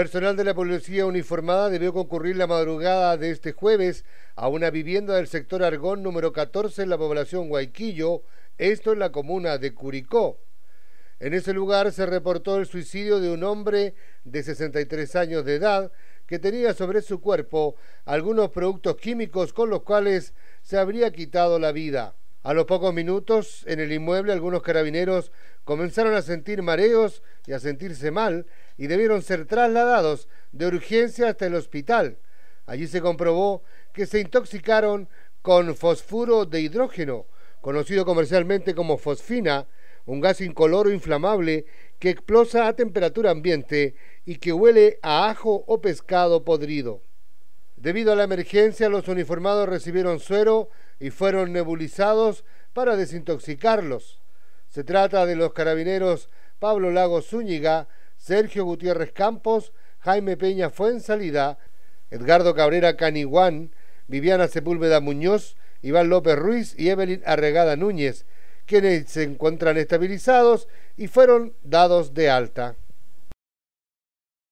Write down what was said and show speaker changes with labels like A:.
A: Personal de la policía uniformada debió concurrir la madrugada de este jueves a una vivienda del sector Argón número 14 en la población Guayquillo, esto en la comuna de Curicó. En ese lugar se reportó el suicidio de un hombre de 63 años de edad que tenía sobre su cuerpo algunos productos químicos con los cuales se habría quitado la vida. A los pocos minutos, en el inmueble, algunos carabineros comenzaron a sentir mareos y a sentirse mal y debieron ser trasladados de urgencia hasta el hospital. Allí se comprobó que se intoxicaron con fosfuro de hidrógeno, conocido comercialmente como fosfina, un gas incoloro inflamable que explosa a temperatura ambiente y que huele a ajo o pescado podrido. Debido a la emergencia, los uniformados recibieron suero y fueron nebulizados para desintoxicarlos. Se trata de los carabineros Pablo Lago Zúñiga, Sergio Gutiérrez Campos, Jaime Peña Fuensalida, Edgardo Cabrera Caniguán, Viviana Sepúlveda Muñoz, Iván López Ruiz y Evelyn Arregada Núñez, quienes se encuentran estabilizados y fueron dados de alta.